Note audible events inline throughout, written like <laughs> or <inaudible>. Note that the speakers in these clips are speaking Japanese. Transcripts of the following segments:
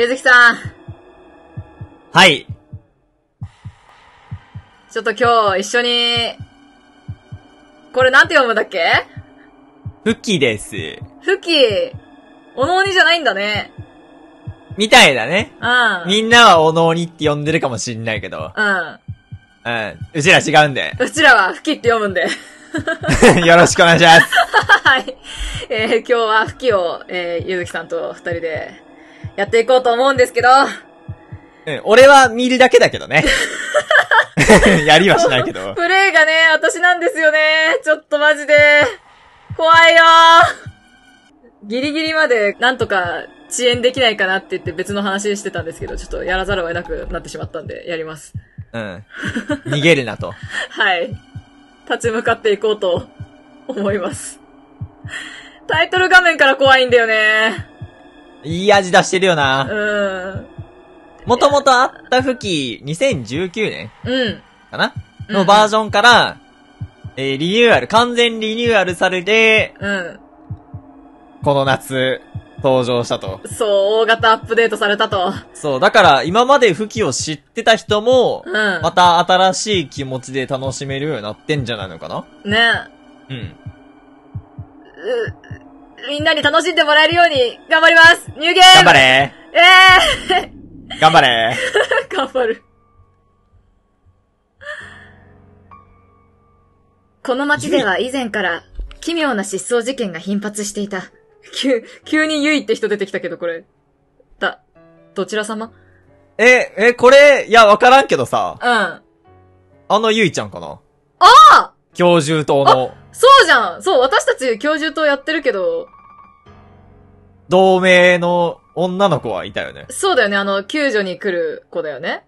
ゆずきさん。はい。ちょっと今日一緒に、これなんて読むんだっけふきです。ふき。おのおにじゃないんだね。みたいだね。うん。みんなはおのおにって呼んでるかもしんないけど。うん。うん。うちら違うんで。<laughs> うちらは、ふきって読むんで。<laughs> よろしくお願いします。<laughs> はい。えー、今日はふきを、えー、ゆずきさんと二人でやっていこうと思うんですけど。うん、俺は見るだけだけどね。<laughs> やりはしないけど。プレイがね、私なんですよね。ちょっとマジで。怖いよギリギリまで、なんとか、遅延できないかなって言って別の話してたんですけど、ちょっとやらざるを得なくなってしまったんで、やります。うん。逃げるなと。<laughs> はい。立ち向かっていこうと思います。タイトル画面から怖いんだよね。いい味出してるよな。うん。もともとあった吹き、2019年うん。かなのバージョンから、うん、えー、リニューアル、完全リニューアルされて、うん。この夏、登場したと。そう、大型アップデートされたと。そう、だから今まで吹きを知ってた人も、うん、また新しい気持ちで楽しめるようになってんじゃないのかなねえ。うん。みんなに楽しんでもらえるように、頑張りますニューゲーム頑張れええー、頑張れ <laughs> 頑張る。この街では以前から、奇妙な失踪事件が頻発していた。急、急にユイって人出てきたけど、これ。だ、どちら様え、え、これ、いや、わからんけどさ。うん。あのゆいちゃんかなああ教授との。そうじゃんそう、私たち教授とやってるけど。同盟の女の子はいたよね。そうだよね、あの、救助に来る子だよね。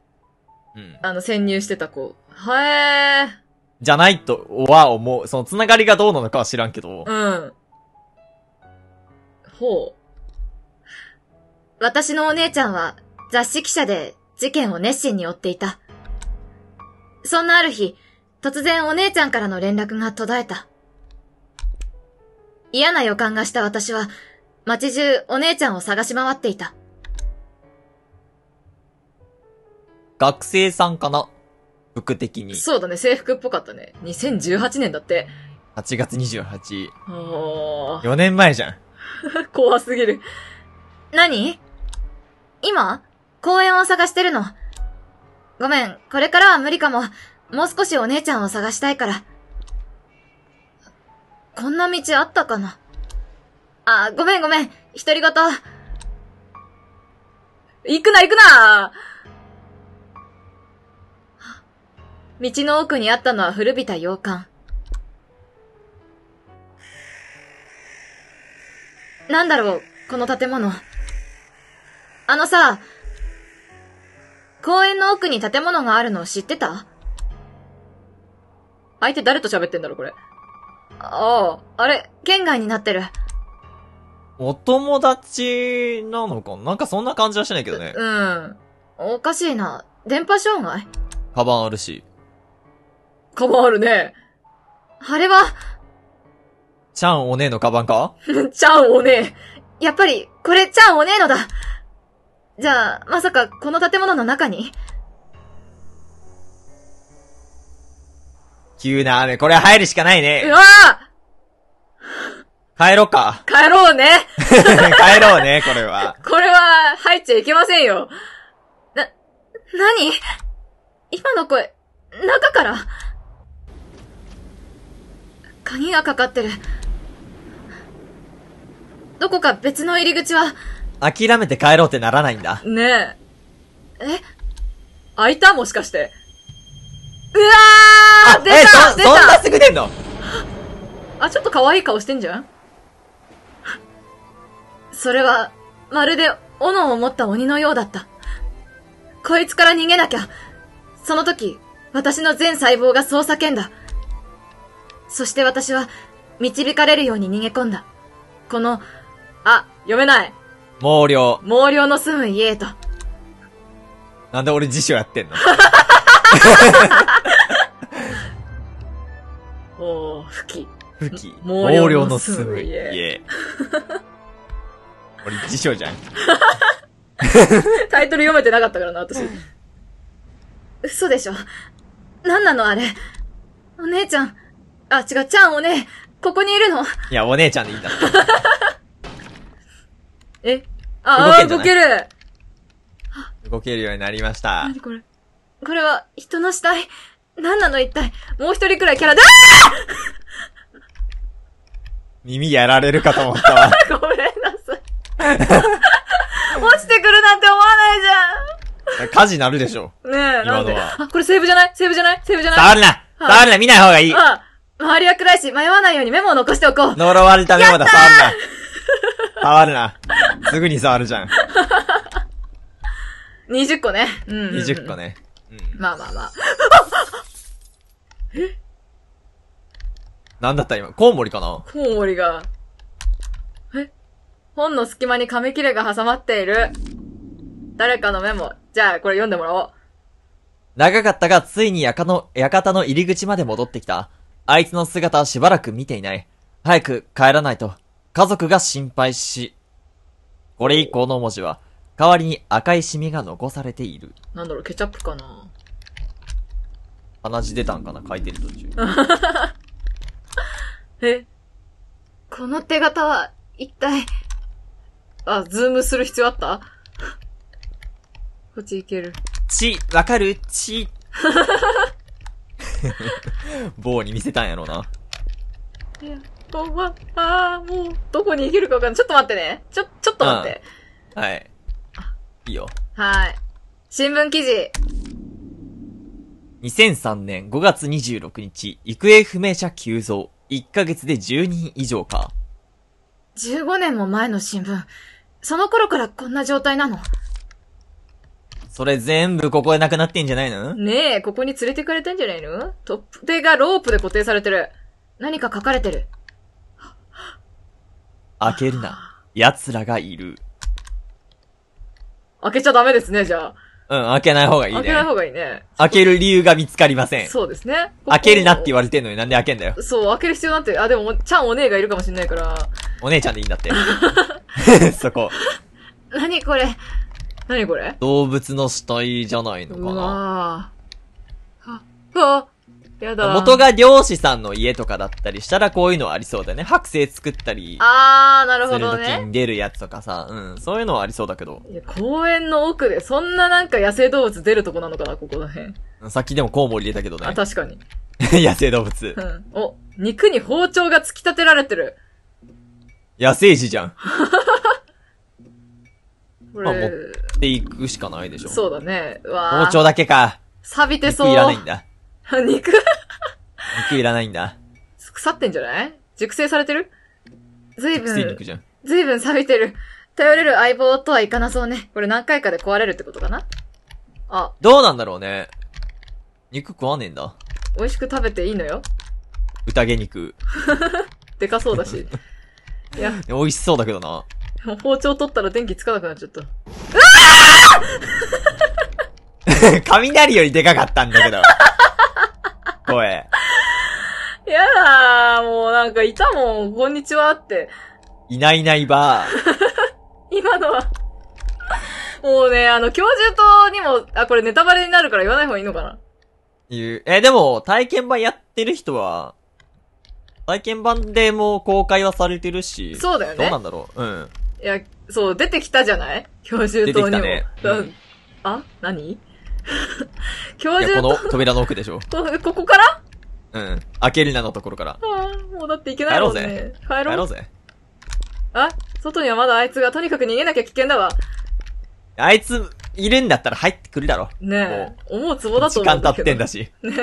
うん。あの、潜入してた子。はえー。じゃないとは思う。そのつながりがどうなのかは知らんけど。うん。ほう。私のお姉ちゃんは雑誌記者で事件を熱心に追っていた。そんなある日、突然お姉ちゃんからの連絡が途絶えた。嫌な予感がした私は、街中お姉ちゃんを探し回っていた。学生さんかな服的に。そうだね、制服っぽかったね。2018年だって。8月28。おー。4年前じゃん。<laughs> 怖すぎる。何今公園を探してるの。ごめん、これからは無理かも。もう少しお姉ちゃんを探したいから。こんな道あったかなあ、ごめんごめん。独り言。行くな行くな道の奥にあったのは古びた洋館。なんだろう、この建物。あのさ、公園の奥に建物があるの知ってた相手誰と喋ってんだろ、これ。ああ、あれ、県外になってる。お友達なのかなんかそんな感じはしないけどね。う、うん。おかしいな。電波障害カバンあるし。カバンあるね。あれは、ちゃんおねえのカバンか <laughs> ちゃんおねえ。やっぱり、これちゃんおねえのだ。じゃあ、まさかこの建物の中に急な雨。これ入るしかないね。うわ帰ろうか。帰ろうね。<laughs> 帰ろうね、これは。これは、入っちゃいけませんよ。な、なに今の声、中から。鍵がかかってる。どこか別の入り口は。諦めて帰ろうってならないんだ。ねえ。え開いたもしかして。うわー出た出たそんなすぐ出んのあ、ちょっと可愛い顔してんじゃんそれは、まるで、斧を持った鬼のようだった。こいつから逃げなきゃ。その時、私の全細胞がそう叫んだ。そして私は、導かれるように逃げ込んだ。この、あ、読めない。毛量。毛量の住む家へと。なんで俺辞書やってんの <laughs> <laughs> おー、吹き。吹き。毛量の住む家。俺辞書じゃん。タイトル読めてなかったからな、私。嘘でしょ。なんなの、あれ。お姉ちゃん。あ、違う、ちゃんお姉。ここにいるの。いや、お姉ちゃんでいいんだ。えあ、動ける動けるようになりました。なにこれ。これは、人の死体。何なの一体。もう一人くらいキャラだ <laughs> 耳やられるかと思ったわ。<laughs> ごめんなさい。<laughs> 落ちてくるなんて思わないじゃん。火事なるでしょ。ねえ、なんで。あ、これセーブじゃないセーブじゃないセーブじゃない触るな触るな見ない方がいい周りは暗いし、迷わないようにメモを残しておこう。呪われたメモだ、触るな。触るな。すぐに触るじゃん。20個ね。うん、うん、20個ね。まあまあまあ。<laughs> なんだった今、コウモリかなコウモリが。え本の隙間に紙切れが挟まっている。誰かのメモ。じゃあ、これ読んでもらおう。長かったが、ついに館の、館の入り口まで戻ってきた。あいつの姿はしばらく見ていない。早く帰らないと。家族が心配し。これ以降の文字は、代わりに赤いシミが残されている。なんだろう、ケチャップかな鼻血出たんかな書いてる途中。<laughs> えこの手形は、一体、あ、ズームする必要あったこっちいける。ち、わかるち。棒に見せたんやろうな。いや、おま、あもう、どこに行けるかわかんない。ちょっと待ってね。ちょ、ちょっと待って。はい。いいよ。はい。新聞記事。2003年5月26日、行方不明者急増。1ヶ月で10人以上か。15年も前の新聞。その頃からこんな状態なのそれ全部ここでなくなってんじゃないのねえ、ここに連れてかれてんじゃないのトップ手がロープで固定されてる。何か書かれてる。開けるな。奴らがいる。開けちゃダメですね、じゃあ。うん、開けない方がいいね。開けない方がいいね。開ける理由が見つかりません。そうですね。ここ開けるなって言われてんのになんで開けんだよ。そう、開ける必要なんて、あ、でも、ちゃんお姉がいるかもしんないから。お姉ちゃんでいいんだって。<laughs> <laughs> そこ。何これ何これ動物の死体じゃないのかな。うわぁ。あ、あ、やだ。元が漁師さんの家とかだったりしたらこういうのはありそうだよね。剥製作ったり。あー、なるほどね。する時に出るやつとかさ、うん。そういうのはありそうだけど。いや、公園の奥で、そんななんか野生動物出るとこなのかな、ここら辺。さっきでもコウモリ出たけどね。あ、確かに。<laughs> 野生動物。うん。お、肉に包丁が突き立てられてる。野生児じゃん。<laughs> これ、まあ、持っていくしかないでしょ。そうだね。うわ包丁だけか。錆びてそう。いらないんだ。肉肉いらないんだ。腐ってんじゃない熟成されてるずいぶん、ずいぶん錆びてる。頼れる相棒とはいかなそうね。これ何回かで壊れるってことかなあ。どうなんだろうね。肉食わねえんだ。美味しく食べていいのよ。宴肉。でかそうだし。いや。美味しそうだけどな。包丁取ったら電気つかなくなっちゃった。うわあ <laughs> 雷よりでかかったんだけど。声。やだー、もうなんかいたもん、こんにちはって。いないいないばー。<laughs> 今のはもうね、あの、教授とにも、あ、これネタバレになるから言わない方がいいのかな言う。え、でも、体験版やってる人は、体験版でも公開はされてるし。そうだよね。どうなんだろう。うん。いや、そう、出てきたじゃない教授とにも。出てきたね。うん、あ何教授この扉の奥でしょ。<laughs> ここからうん。開けるなのところから。ああ、もうだっていけないもんね。帰ろうぜ。あ、外にはまだあいつがとにかく逃げなきゃ危険だわ。あいつ、いるんだったら入ってくるだろ。ねえ。思うツボだと思う。時間経ってんだし。<laughs> ね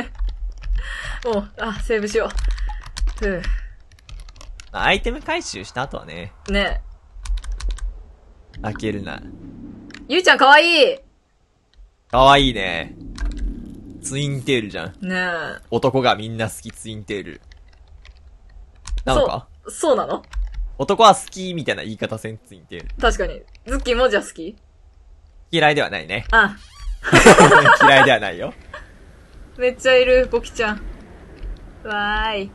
もう、あ、セーブしよう。ふアイテム回収した後はね。ねえ。開けるな。ゆいちゃんかわいいかわいいね。ツインテールじゃん。ねえ。男がみんな好きツインテール。なのかそう、そうなの男は好きみたいな言い方せん、ツインテール。確かに。ズッキーもじゃ好き嫌いではないね。ああ <laughs> 嫌いではないよ。めっちゃいる、ゴキちゃん。わーい。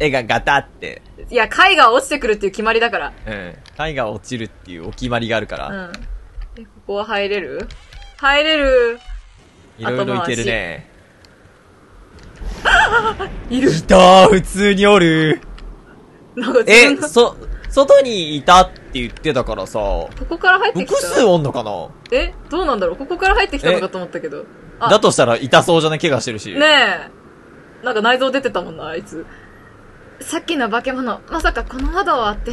絵がガタって。いや、絵画落ちてくるっていう決まりだから。うん。絵画落ちるっていうお決まりがあるから。うん。え、ここは入れる入れる。いろいろいけるね。<laughs> いる。いた普通におる。え、そ、外にいたって言ってたからさ。ここから入ってきた。複数おんのかなえ、どうなんだろうここから入ってきたのかと思ったけど。だとしたら痛そうじゃない怪我してるし。ねえ。なんか内臓出てたもんな、あいつ。さっきの化け物、まさかこの窓を割って。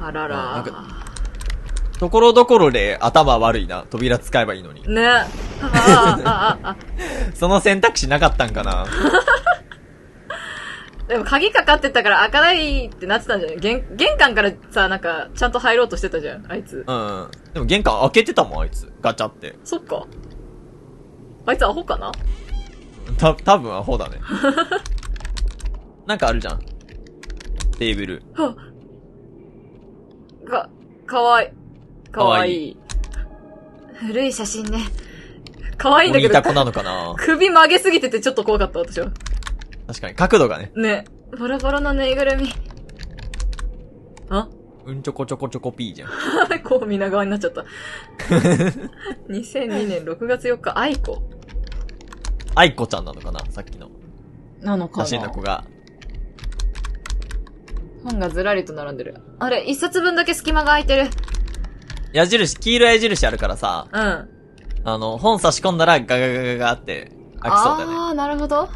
あらら。ところどころで頭悪いな。扉使えばいいのに。ね。<laughs> その選択肢なかったんかな。<laughs> でも鍵かかってたから開かないってなってたんじゃない玄玄関からさ、なんか、ちゃんと入ろうとしてたじゃん、あいつ。うん、でも玄関開けてたもん、あいつ。ガチャって。そっか。あいつアホかなた、多分アホだね。<laughs> なんかあるじゃん。テーブル。はっ。か、かわいい。かわいい。古い写真ね。かわいいんだけど。似た子なのかな <laughs> 首曲げすぎててちょっと怖かった私は。確かに、角度がね。ね。ボロボロのぬいぐるみ。あうんちょこちょこちょこピーじゃん。<laughs> こう皆側になっちゃった。2002 <laughs> 年6月4日、愛子。愛子ちゃんなのかなさっきの。なのかな写真の子が。本がずらりと並んでる。あれ、一冊分だけ隙間が空いてる。矢印、黄色矢印あるからさ、うん。あの、本差し込んだらガガガガガって開きそうだよね。ああ、なるほど。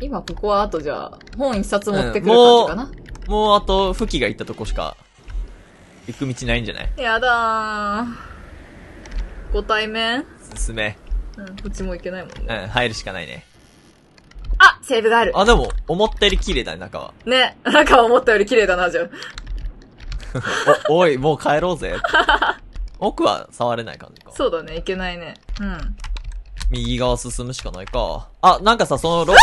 今ここはあとじゃあ、本一冊持ってくる感じかな。うん、もう、もうあと、吹きが行ったとこしか、行く道ないんじゃないやだー。ご対面進め。うん、こっちも行けないもんね。うん、入るしかないね。あ、セーブがある。あ、でも、思ったより綺麗だね、中は。ね、中は思ったより綺麗だな、じゃあ。<laughs> お、おい、もう帰ろうぜ。奥は触れない感じか。そうだね、いけないね。うん。右側進むしかないか。あ、なんかさ、そのロッ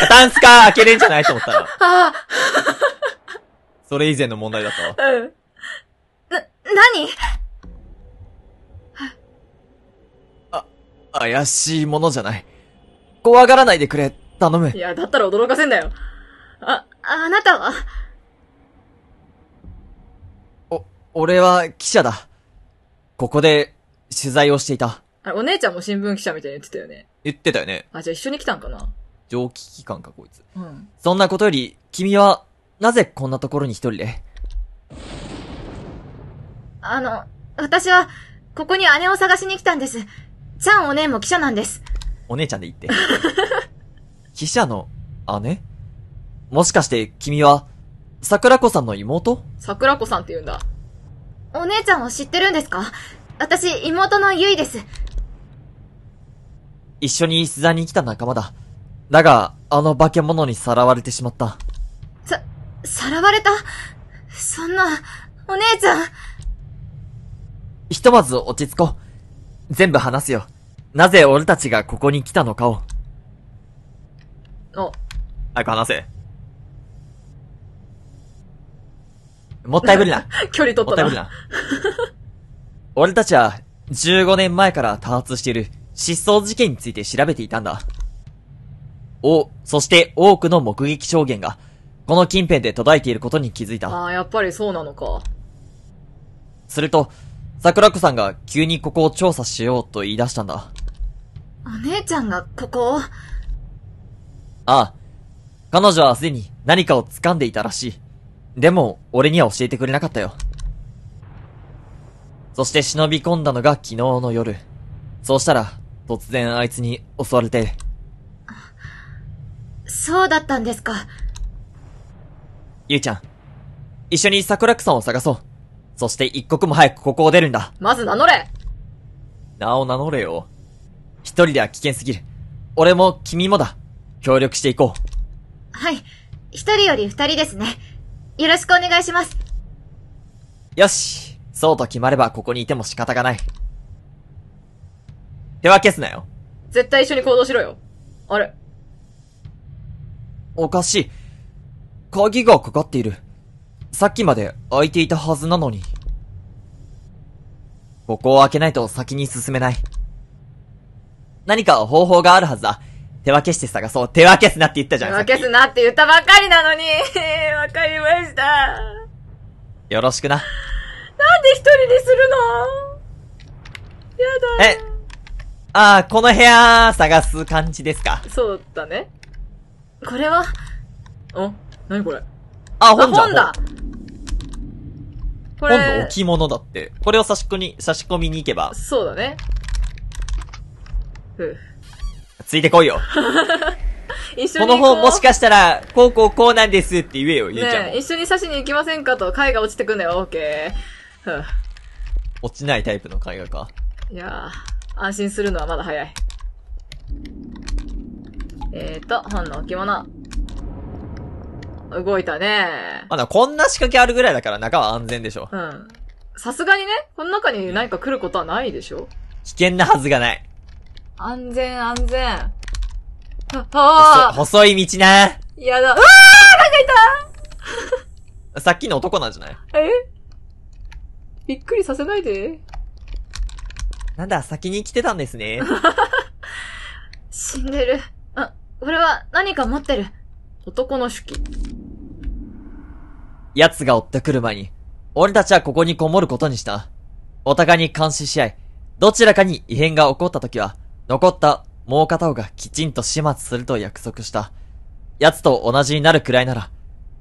カタンスか開けれんじゃないと思ったら。それ以前の問題だったわ。うん。な、何あ、怪しいものじゃない。怖がらないでくれ、頼む。いや、だったら驚かせんだよ。あ、あなたは俺は記者だ。ここで取材をしていた。あれお姉ちゃんも新聞記者みたいに言ってたよね。言ってたよね。あ、じゃあ一緒に来たんかな蒸気機関か、こいつ。うん。そんなことより、君は、なぜこんなところに一人であの、私は、ここに姉を探しに来たんです。ちゃんお姉も記者なんです。お姉ちゃんで言って。<laughs> 記者の姉もしかして君は、桜子さんの妹桜子さんって言うんだ。お姉ちゃんを知ってるんですか私、妹のゆいです。一緒に石田に来た仲間だ。だが、あの化け物にさらわれてしまった。さ、さらわれたそんな、お姉ちゃん。ひとまず落ち着こう。全部話すよ。なぜ俺たちがここに来たのかを。お、早く話せ。もったいぶりな。<laughs> 距離取ったもったいぶりな。<laughs> 俺たちは、15年前から多発している失踪事件について調べていたんだ。お、そして多くの目撃証言が、この近辺で途絶えていることに気づいた。ああ、やっぱりそうなのか。すると、桜子さんが急にここを調査しようと言い出したんだ。お姉ちゃんがここをああ、彼女はすでに何かを掴んでいたらしい。でも、俺には教えてくれなかったよ。そして忍び込んだのが昨日の夜。そうしたら、突然あいつに襲われて。そうだったんですか。ゆいちゃん、一緒に桜くさんを探そう。そして一刻も早くここを出るんだ。まず名乗れ名を名乗れよ。一人では危険すぎる。俺も君もだ。協力していこう。はい。一人より二人ですね。よろしくお願いします。よし。そうと決まればここにいても仕方がない。手分けすなよ。絶対一緒に行動しろよ。あれ。おかしい。鍵がかかっている。さっきまで開いていたはずなのに。ここを開けないと先に進めない。何か方法があるはずだ。手分けして探そう。手分けすなって言ったじゃん。手分けすなって言ったばっかりなのに。<laughs> わかりました。よろしくな。なんで一人でするのやだ。え、ああ、この部屋探す感じですか。そうだね。これは、んなにこれ。あ、本だ。本だ。これ。本の置物だって。これを差し込み、差し込みに行けば。そうだね。ふう。ついてこいよ。<laughs> 一緒この本もしかしたら、こうこうこうなんですって言えよ、ゆうちゃんね一緒に刺しに行きませんかと、絵が落ちてくんだよ、オッケー。落ちないタイプの絵画か。いやー、安心するのはまだ早い。えーと、本の置物。動いたねまだこんな仕掛けあるぐらいだから中は安全でしょ。うん。さすがにね、この中に何か来ることはないでしょ危険なはずがない。安全、安全。はあ細い道なやだ。うわーなんかいた <laughs> さっきの男なんじゃないえびっくりさせないで。なんだ、先に来てたんですね。<laughs> 死んでる。あ、俺は何か持ってる。男の手記。奴が追ってくる前に、俺たちはここにこもることにした。お互いに監視し合い、どちらかに異変が起こった時は、残ったもう片方がきちんと始末すると約束した。奴と同じになるくらいなら、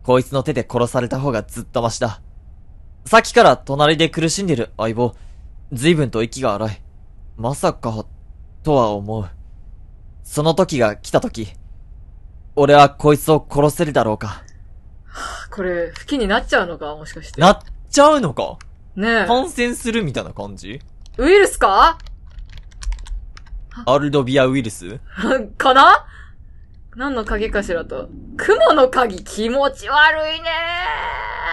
こいつの手で殺された方がずっとマシだ。さっきから隣で苦しんでる相棒、随分と息が荒い。まさか、とは思う。その時が来た時、俺はこいつを殺せるだろうか。これ、不きになっちゃうのかもしかして。なっちゃうのかねえ。感染するみたいな感じウイルスか <laughs> アルドビアウイルス <laughs> かな何の鍵かしらと。雲の鍵気持ち悪いね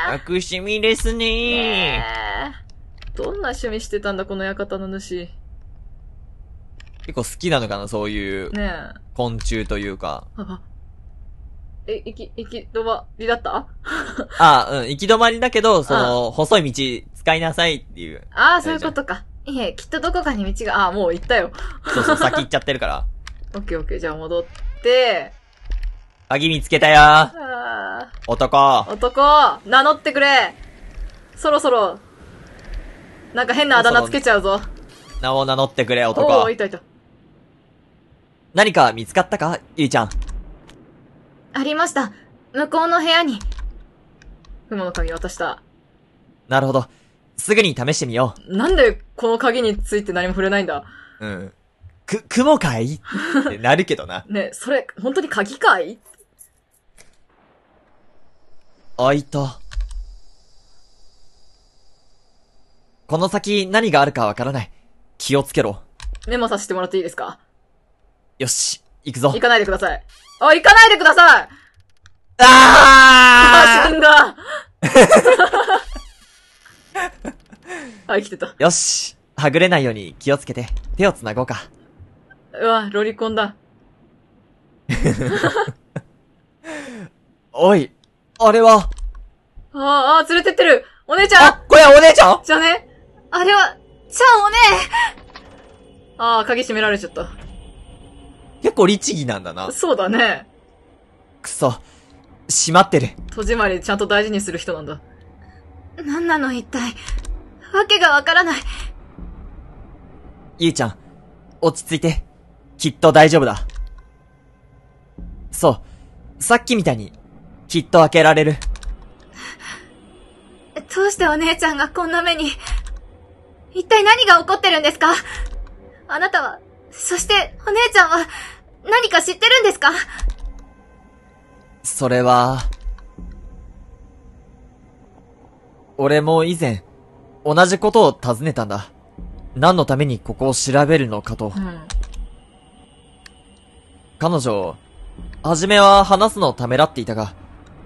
悪趣味ですねどんな趣味してたんだ、この館の主。結構好きなのかな、そういう。ね昆虫というか。え、行き、行き止まりだった <laughs> あうん、行き止まりだけど、その、細い道使いなさいっていう。ああ、そういうことか。いえ、きっとどこかに道が、あ、もう行ったよ。そうそう、<laughs> 先行っちゃってるから。オッケーオッケー、じゃあ戻って、鍵見つけたよ男男、名乗ってくれそろそろ、なんか変なあだ名つけちゃうぞ。名を名乗ってくれ、男。お、男いたいた。何か見つかったかゆいちゃん。ありました。向こうの部屋に。雲の鍵渡した。なるほど。すぐに試してみよう。なんでこの鍵について何も触れないんだうん。く、雲かいってなるけどな。<laughs> ねそれ、本当に鍵かい開いた。この先何があるかわからない。気をつけろ。メモさせてもらっていいですかよし、行くぞ。行かないでください。あ、行かないでくださいああ死んだ <laughs> あ、生きてた。よし。はぐれないように気をつけて、手を繋ごうか。うわ、ロリコンだ。<laughs> おい、あれは。ああ、連れてってる。お姉ちゃん。あ、これはお姉ちゃんじゃね。あれは、ちゃんお姉。ああ、鍵閉められちゃった。結構律儀なんだな。そうだね。くそ。閉まってる。戸締まりちゃんと大事にする人なんだ。何なの一体。わけがわからない。ゆいちゃん、落ち着いて。きっと大丈夫だ。そう。さっきみたいに、きっと開けられる。どうしてお姉ちゃんがこんな目に。一体何が起こってるんですかあなたは、そしてお姉ちゃんは、何か知ってるんですかそれは、俺も以前、同じことを尋ねたんだ。何のためにここを調べるのかと。うん、彼女、初めは話すのをためらっていたが、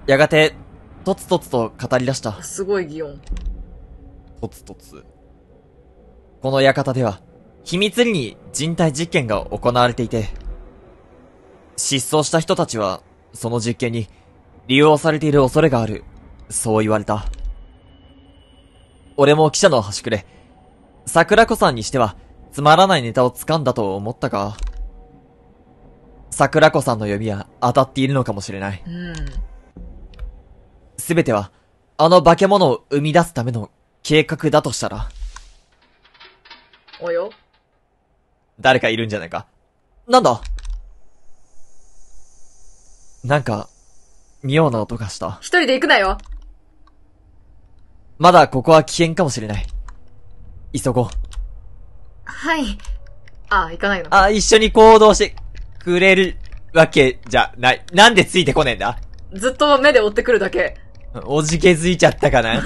やがて、とつとつと語り出した。すごい議音。とつとつ。この館では、秘密裏に人体実験が行われていて、失踪した人たちは、その実験に利用されている恐れがある、そう言われた。俺も記者の端くれ。桜子さんにしては、つまらないネタを掴んだと思ったか。桜子さんのみは当たっているのかもしれない。すべ、うん、ては、あの化け物を生み出すための計画だとしたら。およ。誰かいるんじゃないか。なんだなんか、妙な音がした。一人で行くなよまだここは危険かもしれない。急ごう。はい。あ、行かないのあ、一緒に行動してくれるわけじゃない。なんでついてこねえんだずっと目で追ってくるだけ。おじけづいちゃったかな <laughs>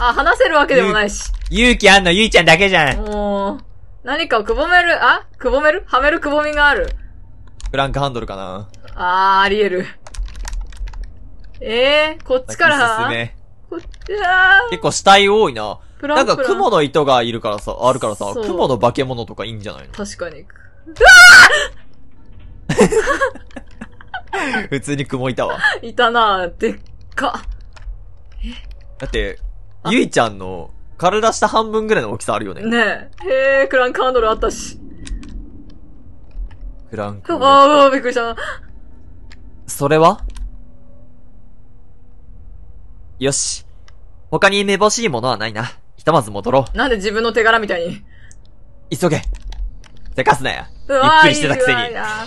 あ、話せるわけでもないし。勇気あんのゆいちゃんだけじゃん。もう、何かをくぼめる、あくぼめるはめるくぼみがある。フランクハンドルかなあー、あり得る。えー、こっちから進め結構死体多いな。プラなンんプランか雲の糸がいるからさ、あるからさ、雲の化け物とかいいんじゃないの確かに。<laughs> 普通に雲いたわ。いたなぁ、でっか。だって、ゆいちゃんの体下半分ぐらいの大きさあるよね。ねえ。へえ、クランカンドルあったし。クランク。ああ、びっくりした。それはよし。他にめぼしいものはないな。ひとまず戻ろう。なんで自分の手柄みたいに。急げ。せかすなよ。びっくりしてたくせに。うわあ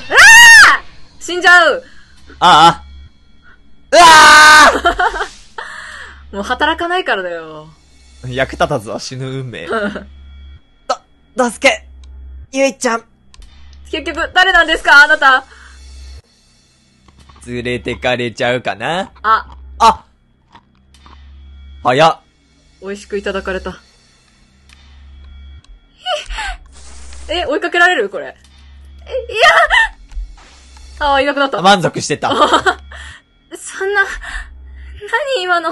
死んじゃうああ。うわあ <laughs> もう働かないからだよ。役立たずは死ぬ運命。だ、<laughs> 助け、ゆいちゃん。結局、誰なんですかあなた。連れてかれちゃうかなあ。あ、早っ。美味しくいただかれた。<laughs> え、追いかけられるこれ。えいやああ、いなくなった。満足してた。<laughs> そんな、何今の。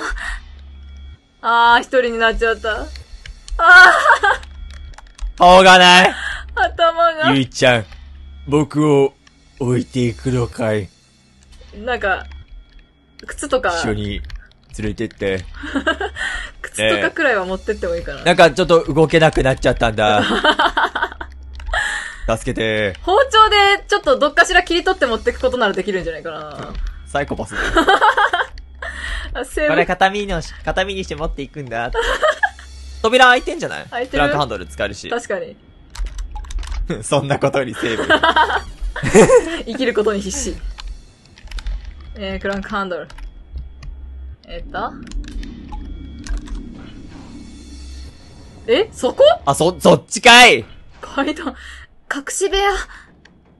ああ、一人になっちゃった。ああ。顔がない。頭が。ゆいちゃん、僕を置いていくのかい。なんか、靴とか。一緒に連れてって。<laughs> 靴とかくらいは持ってってもいいから、ね、なんかちょっと動けなくなっちゃったんだ。<laughs> 助けて。包丁でちょっとどっかしら切り取って持ってくことならできるんじゃないかな。サイコパス。<laughs> これ片身の、片身にして持っていくんだ。扉開いてんじゃない開いてる。ランクハンドル使えるし。確かに。そんなことにセーブ。生きることに必死。えー、クランクハンドル。えっと。えそこあ、そ、そっちかい階段、隠し部屋。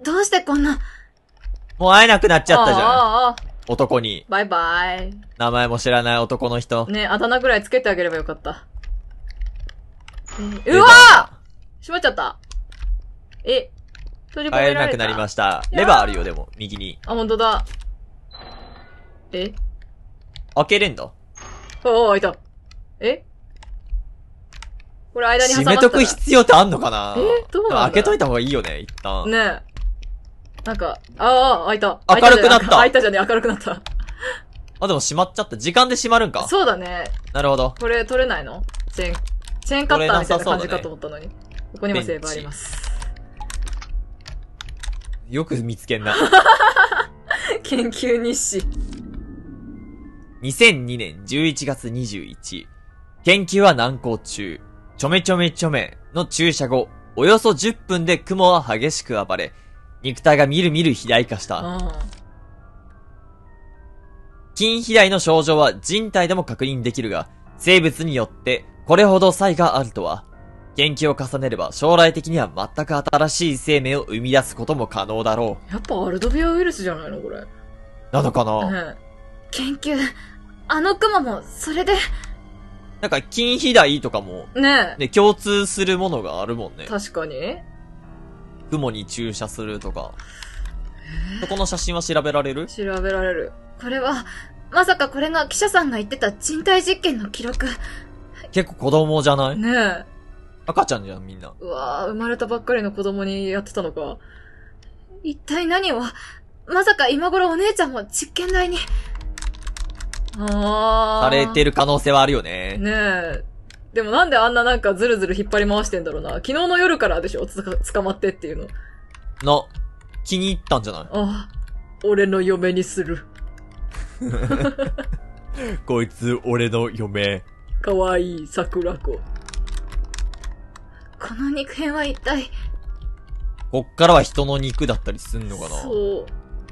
どうしてこんな。もう会えなくなっちゃったじゃん。あああ男に。バイバイ。名前も知らない男の人。ねあだ名ぐらいつけてあげればよかった。うわ閉まっちゃった。え、閉じ込められた。会えなくなりました。レバーあるよ、でも、右に。あ、ほんとだ。え開けれんだ。おお、開いた。えこれ間に挟ま閉めとく必要ってあんのかなえどうなの開けといた方がいいよね、一旦。ねえ。なんか、ああ、開いた。明るくなった。開いたじゃね明るくなった。<laughs> あ、でも閉まっちゃった。時間で閉まるんか。そうだね。なるほど。これ取れないのチェーン、チェーンカッターみたいな感じかと思ったのに。ね、ここにもセーブあります。よく見つけんな。<laughs> 研究日誌。2002年11月21。研究は難航中。ちょめちょめちょめの注射後、およそ10分で雲は激しく暴れ、肉体がみるみる肥大化した。筋肥大の症状は人体でも確認できるが、生物によってこれほど差異があるとは、研究を重ねれば将来的には全く新しい生命を生み出すことも可能だろう。やっぱアルドビアウイルスじゃないのこれ。なのかな、うん、研究、あの雲も、それで。なんか、金肥大とかも、ねね、共通するものがあるもんね。確かに。雲に注射するとか。そこの写真は調べられる調べられる。これは、まさかこれが記者さんが言ってた人体実験の記録。結構子供じゃないねえ。赤ちゃんじゃん、みんな。うわぁ、生まれたばっかりの子供にやってたのか。一体何を、まさか今頃お姉ちゃんも実験台に。されてる可能性はあるよね。ねえ。でもなんであんななんかずるずる引っ張り回してんだろうな。昨日の夜からでしょつか捕まってっていうの。な、気に入ったんじゃないああ、俺の嫁にする。<laughs> こいつ、俺の嫁。かわいい桜子。この肉片は一体。こっからは人の肉だったりすんのかなそう。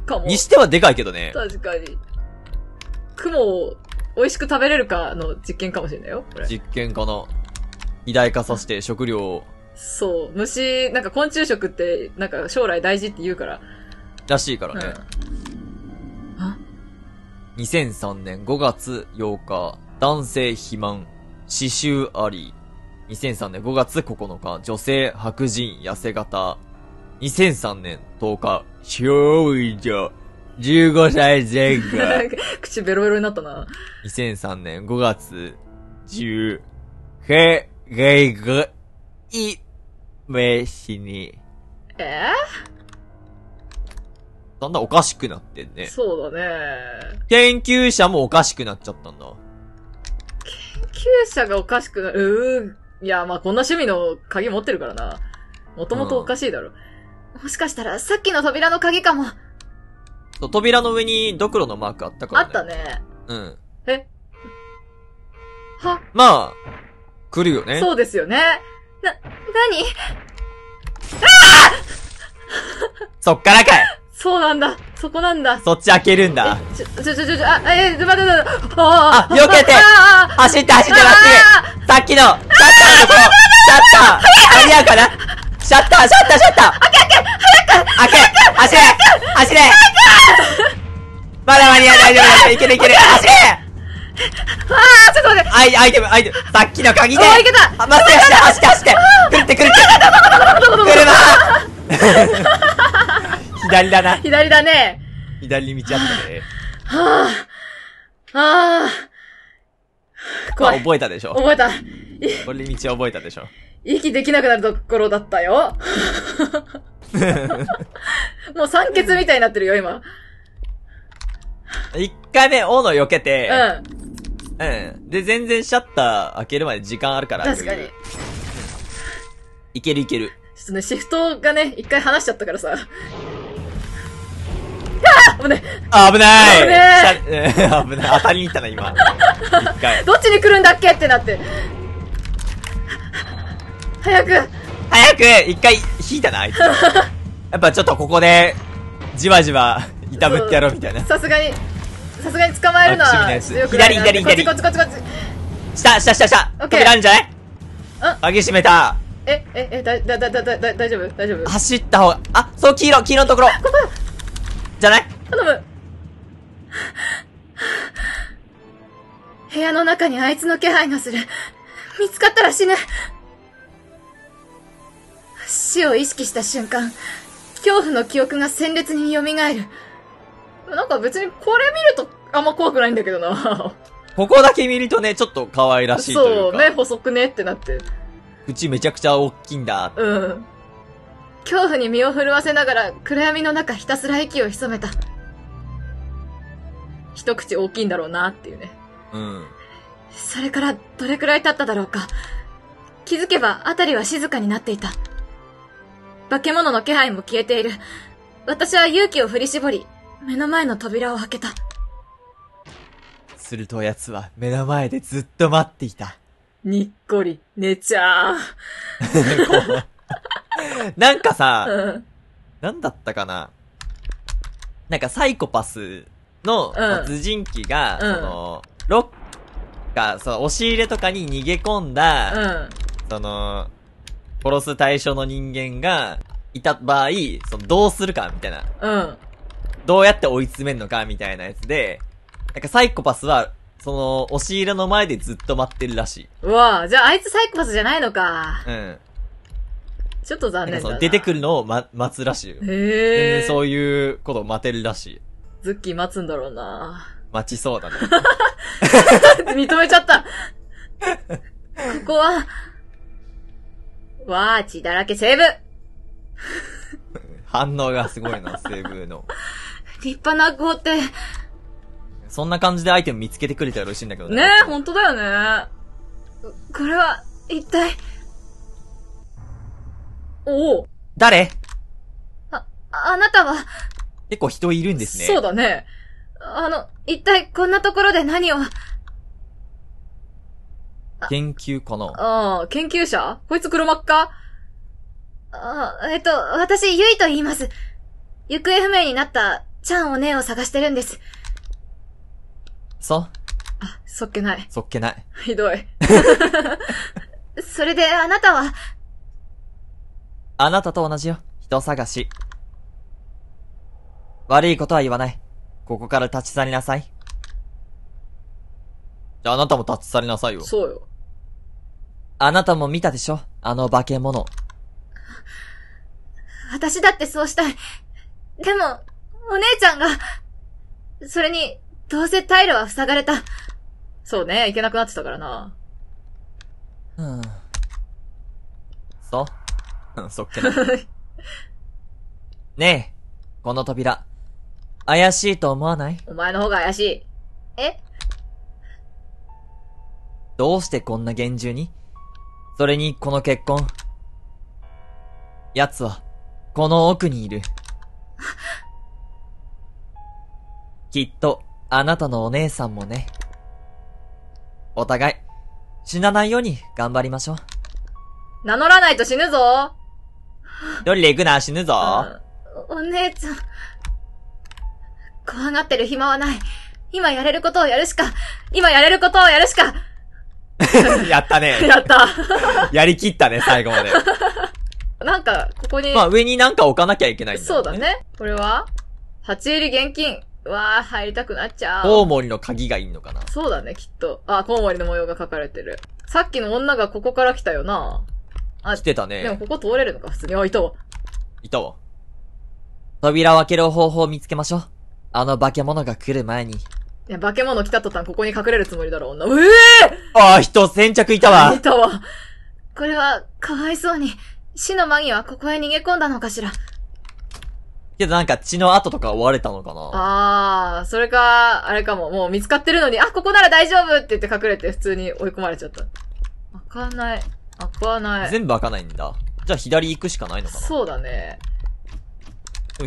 かも。にしてはでかいけどね。確かに。雲を美味しく食べれるかの実験かもしれないよ、実験かな。偉大化させて食料を。そう。虫、なんか昆虫食って、なんか将来大事って言うから。らしいからね。うん、あ ?2003 年5月8日、男性肥満、刺繍あり。2003年5月9日、女性白人痩せ型。2003年10日、白いじゃ。15歳前後。<laughs> 口ベロベロになったな。2003年5月10、へ、へいぐ、い、めしに。えだんだんおかしくなってんね。そうだね。研究者もおかしくなっちゃったんだ。研究者がおかしくなる。うーいや、まあこんな趣味の鍵持ってるからな。もともとおかしいだろ。うん、もしかしたら、さっきの扉の鍵かも。そう、扉の上にドクロのマークあったから、あったね。うん。えは、まあ、来るよね。そうですよね。な、なにそっからかいそうなんだ。そこなんだ。そっち開けるんだ。ちょ、ちょ、ちょ、ちょ、あ、え、ちょ、待って、待って、待ってああ避けて走って走って待ってさっきのシャッターのとこシャッター間に合うかなシャッターシャッターシャッター開け走れ走れまだ間に合う大丈夫だいけるいける走れああちょっと待ってアイアイテムアイテムさっきの鍵であいけた待って走って走って走ってるってるって車 <laughs> 左だな左だね左に道あったねはあああ怖い、覚えたでしょ覚えたこれ道覚えたでしょ息できなくなるところだったよ <laughs> もう酸欠みたいになってるよ、今。一回目、斧避けて、うん。うん。で、全然シャッター開けるまで時間あるから。確かに。いけるいける。ちょっとね、シフトがね、一回離しちゃったからさ。危ない <laughs> 危ない危ない危ない当たりに行ったな、今。<laughs> どっちに来るんだっけってなって。早く早く、一回、引いたな、あいつ。<laughs> やっぱちょっとここで、じわじわ、いたぶってやろうみたいな。さすがに、さすがに捕まえるのはな左、左、左。こっちこっちこっちこっち。下、下、下、下。オッケー。扉あるんじゃない鍵閉めた。え、え、え、だ、だ、だ、だ、だ、だ大丈夫大丈夫走った方が、あ、そう、黄色、黄色のところ。ここじゃない頼む。部屋の中にあいつの気配がする。見つかったら死ぬ。死を意識した瞬間、恐怖の記憶が鮮烈に蘇る。なんか別にこれ見るとあんま怖くないんだけどな。<laughs> ここだけ見るとね、ちょっと可愛らしいというか。そう、目細くねってなって。口めちゃくちゃ大きいんだ。うん。恐怖に身を震わせながら暗闇の中ひたすら息を潜めた。一口大きいんだろうなっていうね。うん。それからどれくらい経っただろうか。気づけば辺りは静かになっていた。化け物の気配も消えている。私は勇気を振り絞り、目の前の扉を開けた。すると奴は目の前でずっと待っていた。にっこり、寝ちゃう。<laughs> なんかさ、うん、なんだったかな。なんかサイコパスの殺人鬼が、うん、その、ロッカー、その押し入れとかに逃げ込んだ、うん、その、殺す対象の人間がいた場合、その、どうするか、みたいな。うん。どうやって追い詰めるのか、みたいなやつで、なんかサイコパスは、その、押し入れの前でずっと待ってるらしい。うわぁ、じゃああいつサイコパスじゃないのか。うん。ちょっと残念だな。な出てくるのを、ま、待つらしいへぇそういうことを待てるらしい。ズッキー待つんだろうな待ちそうだね。<laughs> 認めちゃった。<laughs> ここは、わー、血だらけ、セーブ反応がすごいな、セーブの。立派な子って。そんな感じでアイテム見つけてくれたら嬉しいんだけどね。ねえ、ほんとだよね。これは、一体。おお。誰あ、あなたは。結構人いるんですね。そうだね。あの、一体こんなところで何を。研究かなああ、研究者こいつ黒幕かあ、あ、えっと、私、ゆいと言います。行方不明になった、ちゃんお姉を探してるんです。そうあ、そっけない。そっけない。ひどい。<laughs> それで、あなたはあなたと同じよ。人探し。悪いことは言わない。ここから立ち去りなさい。じゃああなたも立ち去りなさいよ。そうよ。あなたも見たでしょあの化け物。私だってそうしたい。でも、お姉ちゃんが、それに、どうせタイルは塞がれた。そうね、行けなくなってたからな。うん。そう <laughs> そっけな。<laughs> ねえ、この扉、怪しいと思わないお前の方が怪しい。えどうしてこんな厳重にそれにこの結婚。奴は、この奥にいる。きっと、あなたのお姉さんもね。お互い、死なないように頑張りましょう。名乗らないと死ぬぞ一人で行くな、死ぬぞ。お姉ちゃん。怖がってる暇はない。今やれることをやるしか、今やれることをやるしか <laughs> やったね。やった。やりきったね、最後まで。<laughs> なんか、ここに。まあ、上になんか置かなきゃいけないんだ、ね、そうだね。これはち入り現金。わあ、入りたくなっちゃう。コウモリの鍵がいいのかなそうだね、きっと。あ、コウモリの模様が書かれてる。さっきの女がここから来たよな。あ、来てたね。でもここ通れるのか、普通に。あ、いたわ。いたわ。扉を開ける方法を見つけましょう。あの化け物が来る前に。いや、化け物来たとたん、ここに隠れるつもりだろ、女。うええー、ああ、人、先着いたわ。いたわ。これは、かわいそうに、死の間際、ここへ逃げ込んだのかしら。けどなんか血の跡とか追われたのかなああ、それか、あれかも、もう見つかってるのに、あ、ここなら大丈夫って言って隠れて普通に追い込まれちゃった。開かない。開かない。全部開かないんだ。じゃあ左行くしかないのかなそうだね。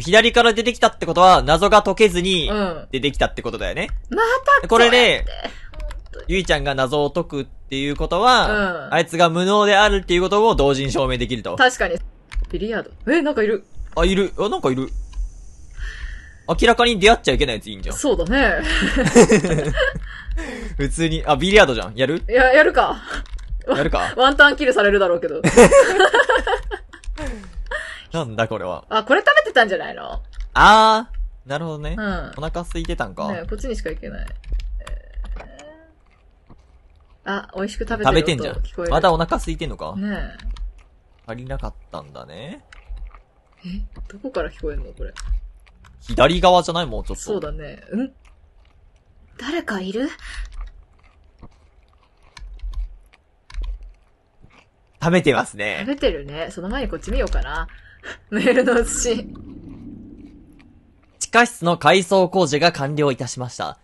左から出てきたってことは、謎が解けずにうん、出てきたってことだよね。またこれで、ゆいちゃんが謎を解くっていうことは、うんあいつが無能であるっていうことを同時に証明できると。確かに。ビリヤード。え、なんかいる。あ、いる。あ、なんかいる。明らかに出会っちゃいけないやついいんじゃん。そうだね。<laughs> 普通に。あ、ビリヤードじゃん。やるや、やるか。やるかワンタンキルされるだろうけど。<laughs> なんだこれは。あ、これ食べてたんじゃないのあー、なるほどね。うん。お腹空いてたんか。ねこっちにしか行けない。えーあ、美味しく食べてる音食べてんじゃん聞こえ。まだお腹空いてんのか、ね足りなかったんだね。え。どこから聞こえるのこれ。左側じゃないもうちょっと。そうだね。うん誰かいる食べてますね。食べてるね。その前にこっち見ようかな。<laughs> メールの写し。地下室の改装工事が完了いたしました。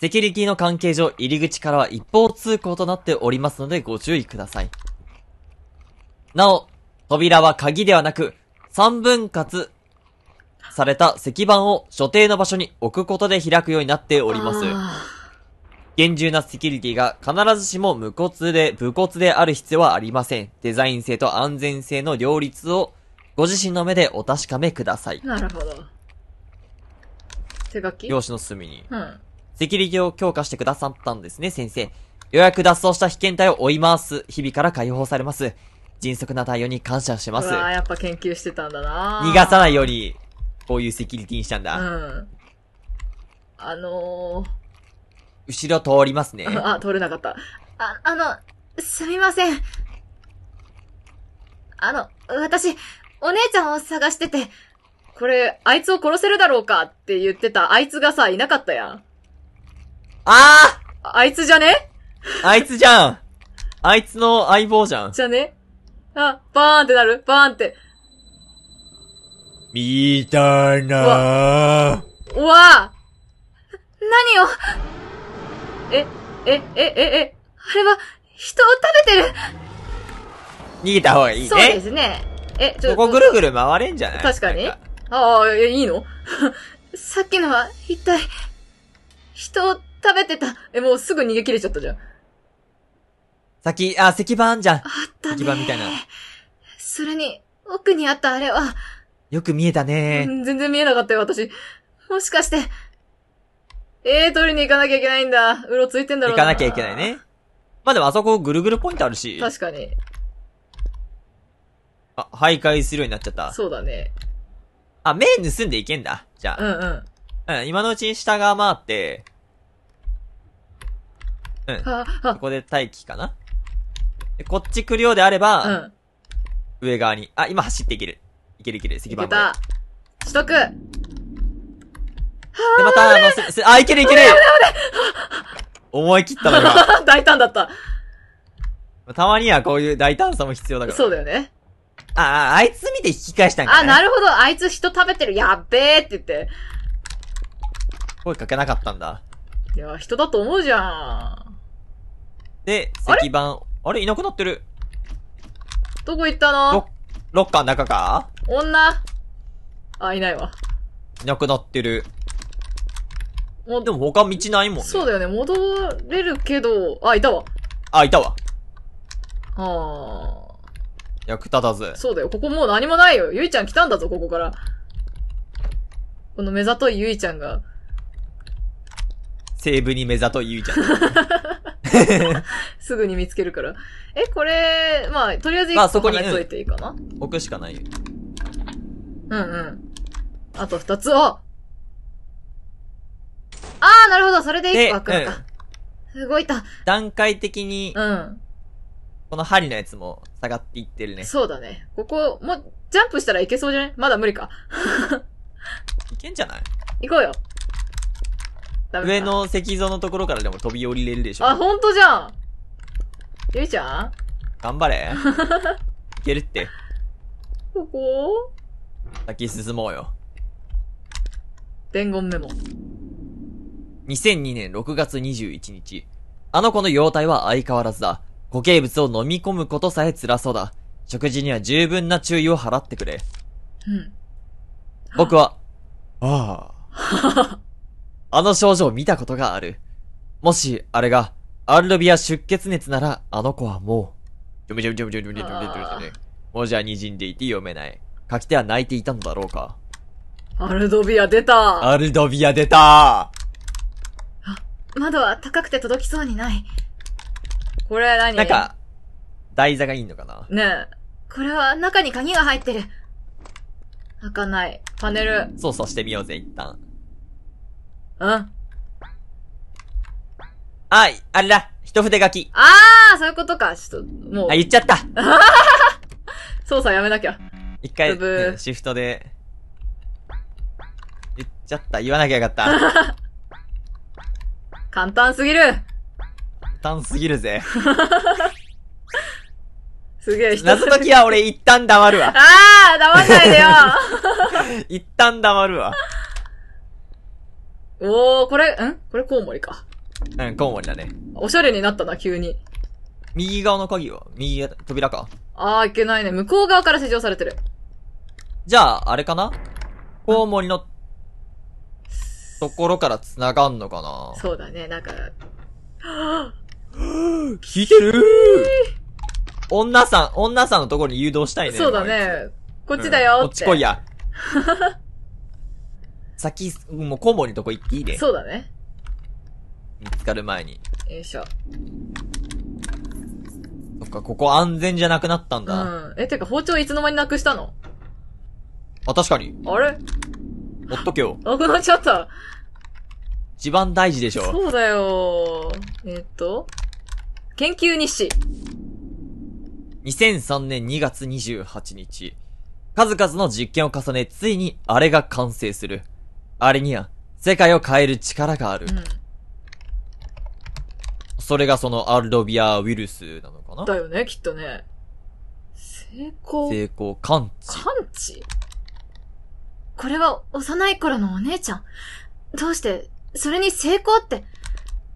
セキュリティの関係上、入り口からは一方通行となっておりますのでご注意ください。なお、扉は鍵ではなく、三分割された石板を所定の場所に置くことで開くようになっております。厳重なセキュリティが必ずしも無骨で、無骨である必要はありません。デザイン性と安全性の両立をご自身の目でお確かめください。なるほど。手書き用紙の隅に。うん。セキュリティを強化してくださったんですね、先生。ようやく脱走した被験体を追います。日々から解放されます。迅速な対応に感謝します。ああ、やっぱ研究してたんだな逃がさないように、こういうセキュリティにしたんだ。うん。あのー、後ろ通りますね。<laughs> あ、通れなかった。あ、あの、すみません。あの、私、お姉ちゃんを探してて、これ、あいつを殺せるだろうかって言ってた、あいつがさ、いなかったやん。あああいつじゃねあいつじゃん。あいつの相棒じゃん。じゃねあ、バーンってなるバーンって。みたいなわうわ何をえ、え、え、え、え、あれは、人を食べてる逃げた方がいいね。そうですね。え、ちょっと。ここぐるぐる回れんじゃない確かに。かああ、いいの <laughs> さっきのは、一体、人を食べてた。え、もうすぐ逃げ切れちゃったじゃん。先、あ、石板じゃん。あったね。石板みたいな。それに、奥にあったあれは。よく見えたね、うん。全然見えなかったよ、私。もしかして。ええー、取りに行かなきゃいけないんだ。うろついてんだろうな。行かなきゃいけないね。まあでもあそこぐるぐるポイントあるし。確かに。あ、徘徊するようになっちゃった。そうだね。あ、目盗んでいけんだ。じゃあ。うんうん。うん、今のうちに下が回って、うん。ここで待機かなで、こっち来るようであれば、うん。上側に。あ、今走っていける。いけるいける。石板まで。しとく。で、また、あの、す、す、あ、いけるいける思い切ったな、今。<laughs> 大胆だった。たまにはこういう大胆さも必要だから。そうだよね。あ、あいつ見て引き返したんか、ね、あ、なるほど。あいつ人食べてる。やっべーって言って。声かけなかったんだ。いや、人だと思うじゃん。で、石板。あれいなくなってる。どこ行ったのロッカーの中か女あ、いないわ。いなくなってる。もでも他道ないもんね。そうだよね。戻れるけど、あ、いたわ。あ、いたわ。はあ。役立たず。そうだよ。ここもう何もないよ。ゆいちゃん来たんだぞ、ここから。この目ざといゆいちゃんが。セーブに目ざといゆいちゃん。<laughs> すぐに見つけるから。え、これ、まあ、とりあえず一個置いといていいかな、まあ、置くしかないよ。うんうん。あと二つをああ、なるほど、それで一個開くのか。動いた。段階的に、うん。この針のやつも下がっていってるね。そうだね。ここ、もう、ジャンプしたらいけそうじゃないまだ無理か。<laughs> いけんじゃない行こうよ。ダメ上の石像のところからでも飛び降りれるでしょ。あ、ほんとじゃんゆいちゃん頑張れ。<laughs> いけるって。ここ先進もうよ。伝言メモ。2002年6月21日。あの子の容態は相変わらずだ。固形物を飲み込むことさえ辛そうだ。食事には十分な注意を払ってくれ。うん。僕は、ああ。<laughs> あの症状を見たことがある。もし、あれが、アルドビア出血熱なら、あの子はもう、ちょめちょめちょめちょめちょめちょめちょめ。文字は滲んでいて読めない。書き手は泣いていたのだろうか。アルドビア出たアルドビア出た窓は高くて届きそうにない。これは何なんか、台座がいいのかなねえ。これは中に鍵が入ってる。開かない。パネル。操作してみようぜ、一旦。うん。あい、あれだ。一筆書き。あー、そういうことか。ちょっと、もう。あ、言っちゃった。<laughs> 操作やめなきゃ。一回、ね、シフトで。言っちゃった。言わなきゃよかった。<laughs> 簡単すぎる。端すぎるぜ。<laughs> すげえ、謎解きは俺一旦黙るわ。<laughs> ああ黙んないでよ <laughs> 一旦黙るわ。おー、これ、んこれコウモリか。うん、コウモリだね。おしゃれになったな、急に。右側の鍵は右、扉か。ああ、いけないね。向こう側から施錠されてる。じゃあ、あれかなコウモリの、ところから繋がんのかなそうだね、なんか、は聞いてる女さん、女さんのところに誘導したいね。そうだね。こっちだよ、うん、こっち来いや。さっき、もうコンボにとこ行っていいで。そうだね。見つかる前に。よいしょ。そっか、ここ安全じゃなくなったんだ。うん。え、てか包丁いつの間になくしたのあ、確かに。あれほっとけよ。なくなっちゃった。一番大事でしょ。そうだよ。えっと。研究日誌。2003年2月28日、数々の実験を重ね、ついにあれが完成する。あれには、世界を変える力がある。うん、それがそのアルドビアウイルスなのかなだよね、きっとね。成功。成功、完治。完治これは幼い頃のお姉ちゃん。どうして、それに成功って。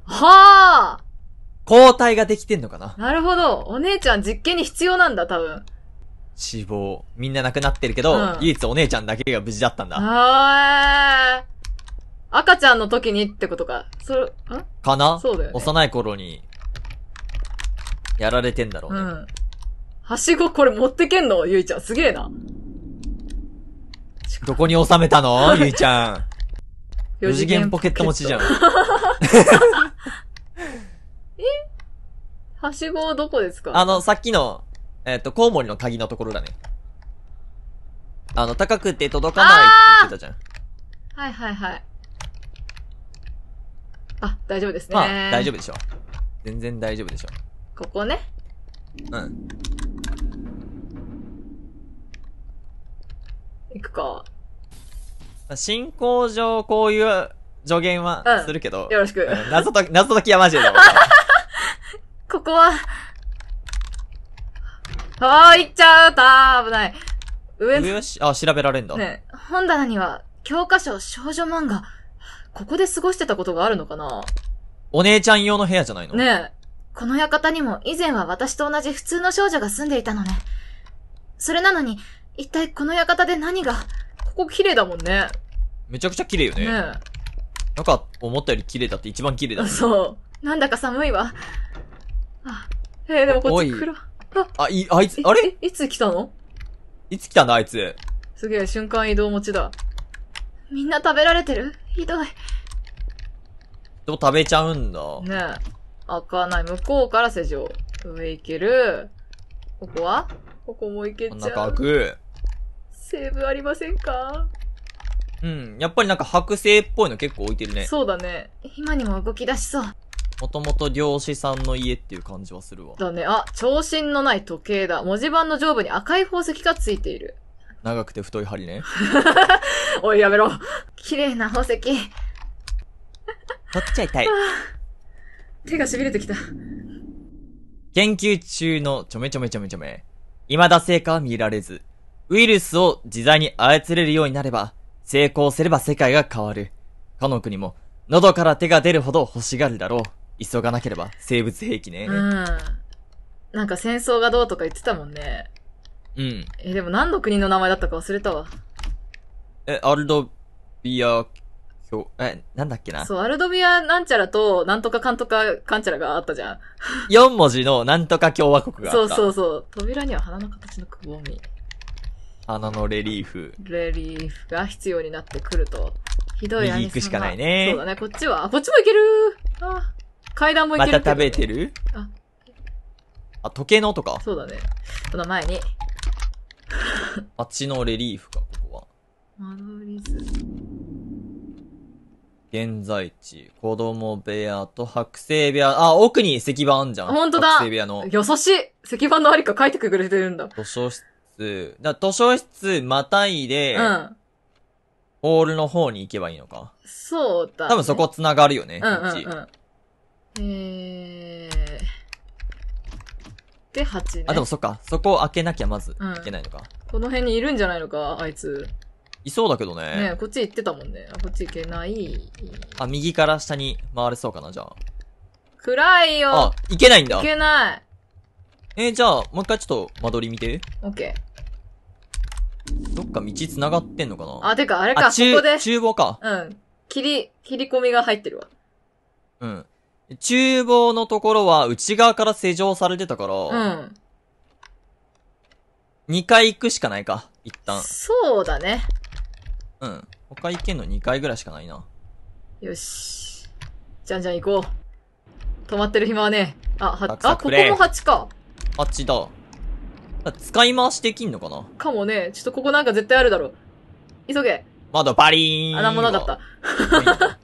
はあ抗体ができてんのかななるほど。お姉ちゃん実験に必要なんだ、多分。死亡。みんな亡くなってるけど、うん、唯一お姉ちゃんだけが無事だったんだ。はー。赤ちゃんの時にってことか。それ、んかなそうだよ、ね、幼い頃に、やられてんだろうね。うん。はしごこれ持ってけんのゆいちゃん。すげえな。どこに収めたの <laughs> ゆいちゃん。四次元ポケット持ちじゃん。<laughs> <laughs> はしごどこですかあの、さっきの、えっ、ー、と、コウモリの鍵のところだね。あの、高くて届かないって言ってたじゃん。はいはいはい。あ、大丈夫ですね。まあ、大丈夫でしょ。全然大丈夫でしょ。ここね。うん。行くか。進行上、こういう助言はするけど。うん、よろしく。謎解き、謎解きはマジでだここは、ああ、行っちゃうた危ない。上上し、あ、調べられんだ。ね本棚には、教科書、少女漫画、ここで過ごしてたことがあるのかなお姉ちゃん用の部屋じゃないのねえ。この館にも以前は私と同じ普通の少女が住んでいたのね。それなのに、一体この館で何が、ここ綺麗だもんね。めちゃくちゃ綺麗よね。ねなんか、思ったより綺麗だって一番綺麗だ、ね、そう。なんだか寒いわ。あ、えー、でもこっち黒。あ、い、あいつ、あれいつ来たのいつ来たんだ、あいつ。すげえ、瞬間移動持ちだ。みんな食べられてるひどい。でも食べちゃうんだ。ねえ。開かない。向こうから施錠。上行ける。ここはここも行けちゃう。中開く。セーブありませんかうん。やっぱりなんか剥製っぽいの結構置いてるね。そうだね。今にも動き出しそう。もともと漁師さんの家っていう感じはするわ。だね。あ、長身のない時計だ。文字盤の上部に赤い宝石がついている。長くて太い針ね。<laughs> おい、やめろ。綺麗な宝石。取っちゃいたい。<laughs> 手が痺れてきた。研究中のちょめちょめちょめちょめ。未だ成果は見られず、ウイルスを自在に操れるようになれば、成功すれば世界が変わる。かの国も、喉から手が出るほど欲しがるだろう。急がなければ。生物兵器ね。うん。なんか戦争がどうとか言ってたもんね。うん。え、でも何の国の名前だったか忘れたわ。え、アルドビア、え、なんだっけな。そう、アルドビアなんちゃらと、なんとかかんとかかんちゃらがあったじゃん。4文字のなんとか共和国があった。そうそうそう。扉には花の形のくぼみ。花のレリーフ。レリーフが必要になってくると。ひどい右行くしかないね。そうだね、こっちは。こっちも行けるあ。階段も行けるまた食べてるあ時計の音かそうだね。その前に。<laughs> あっちのレリーフか、ここは。現在地、子供部屋と白星部屋。あ、奥に石板あんじゃん。ほんとだ白星部屋の。優しい石板のありか書いてくれてるんだ。図書室、だ図書室またいで、うん。ホールの方に行けばいいのか。そうだ、ね、多分そこ繋がるよね。うんうん、うん。えー、で、8ね。あ、でもそっか。そこを開けなきゃまずいけないのか。この辺にいるんじゃないのか、あいつ。いそうだけどねねこっち行ってたもんね。あこっち行けない。あ、右から下に回れそうかな、じゃあ。暗いよあ行けないんだ行。けないえーじゃあ、もう一回ちょっと間取り見て。オッケー。どっか道繋がってんのかなあ、てか、あれか、そこで、厨房か。うん。切り、切り込みが入ってるわ。うん。厨房のところは内側から施錠されてたから、うん。二回行くしかないか、一旦。そうだね。うん。他行けんの二回ぐらいしかないな。よし。じゃんじゃん行こう。止まってる暇はねあ、はあ、ここも八か。あっちだ。使い回しできんのかなかもね。ちょっとここなんか絶対あるだろ。急げ。窓バリーン。穴もなかった。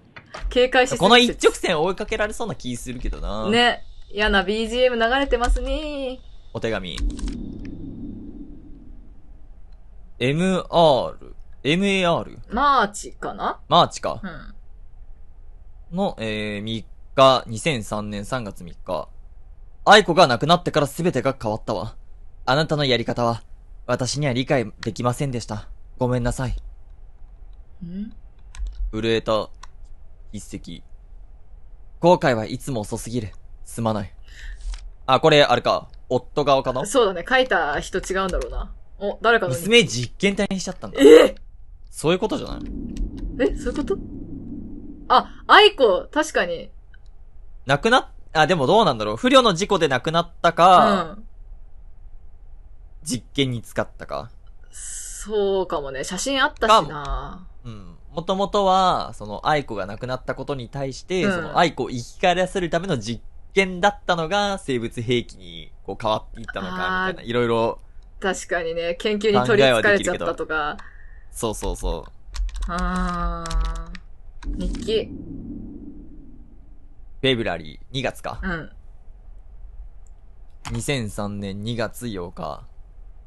警戒しすぎてこの一直線追いかけられそうな気するけどな。ね。嫌な BGM 流れてますね。お手紙。MR。MAR。マーチかなマーチか。うん。の、えー、3日、2003年3月3日。愛子が亡くなってから全てが変わったわ。あなたのやり方は、私には理解できませんでした。ごめんなさい。ん震えた一席。後悔はいつも遅すぎる。すまない。あ、これ、あれか。夫側かなそうだね。書いた人違うんだろうな。お、誰かの。娘実験体にしちゃったんだ。えそういうことじゃないえ、そういうことあ、愛子、確かに。亡くなっ、あ、でもどうなんだろう。不慮の事故で亡くなったか、うん、実験に使ったか。そうかもね。写真あったしな。うん。もともとは、その、愛子が亡くなったことに対して、うん、その、愛子を生き返らせるための実験だったのが、生物兵器に、こう、変わっていったのか、みたいな、いろいろ。確かにね、研究に取り憑かれちゃったとか。そうそうそう。あー。日記。フェブラリー、2月か。うん。2003年2月8日。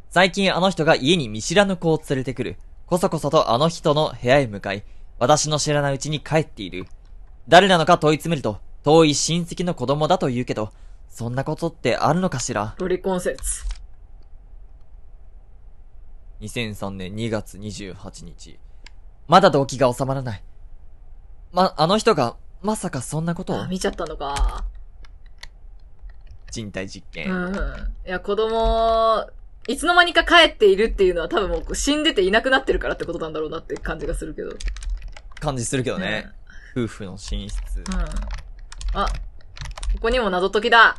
最近あの人が家に見知らぬ子を連れてくる。こそこそとあの人の部屋へ向かい、私の知らないうちに帰っている。誰なのか問い詰めると、遠い親戚の子供だと言うけど、そんなことってあるのかしらトリコン説。2003年2月28日。まだ動機が収まらない。ま、あの人が、まさかそんなことを見ちゃったのか。人体実験。うん。いや、子供いつの間にか帰っているっていうのは多分もう死んでていなくなってるからってことなんだろうなって感じがするけど。感じするけどね。夫婦の寝室。うん。あ、ここにも謎解きだ。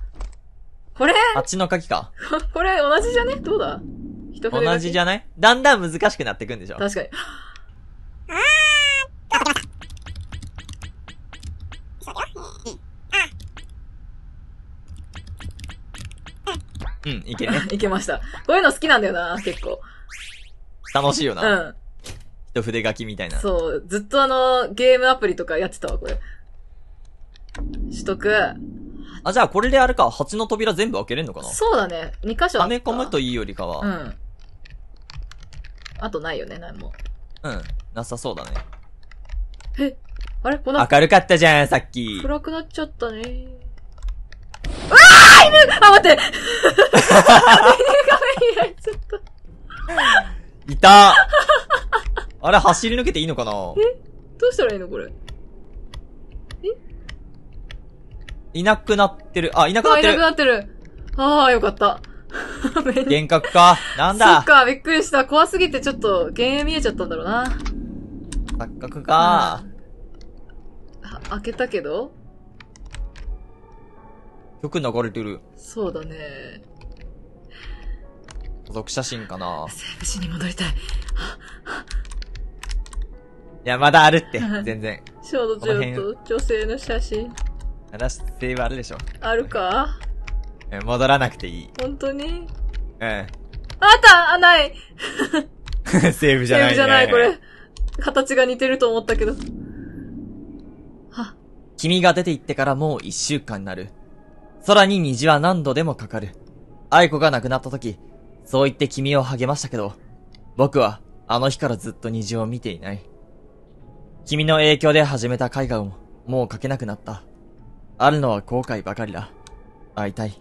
これあっちの鍵か。<laughs> これ同じじゃねどうだ同じじゃないだんだん難しくなっていくんでしょ確かに。<laughs> うん、いけね。<laughs> いけました。こういうの好きなんだよな、結構。楽しいよな。うん。一筆書きみたいな。そう。ずっとあの、ゲームアプリとかやってたわ、これ。取得。あ、じゃあこれであるか、蜂の扉全部開けれんのかなそうだね。二箇所溜め込むといいよりかは。うん。あとないよね、何も。うん。なさそうだね。えあれこの明るかったじゃん、さっき。暗くなっちゃったね。あ、待っていたあれ、走り抜けていいのかなえどうしたらいいのこれ。いなくなってる。あ、いなくなってる。あ、いなくなってる。ああ、よかった。<laughs> 幻覚か。なんだ。そっか、びっくりした。怖すぎてちょっと、幻影見えちゃったんだろうな。錯覚か。開けたけどよく流れてる。そうだね。家族写真かなセーブしに戻りたい。いや、まだあるって、全然。小の女女性の写真。私、セーブあるでしょ。あるか戻らなくていい。本当にうん。あったあ、ない <laughs> セーブじゃない、ね、セーブじゃない、これ。形が似てると思ったけど。は。君が出て行ってからもう一週間になる。空に虹は何度でもかかる。愛子が亡くなった時、そう言って君を励ましたけど、僕はあの日からずっと虹を見ていない。君の影響で始めた絵画をもう描けなくなった。あるのは後悔ばかりだ。会いたい。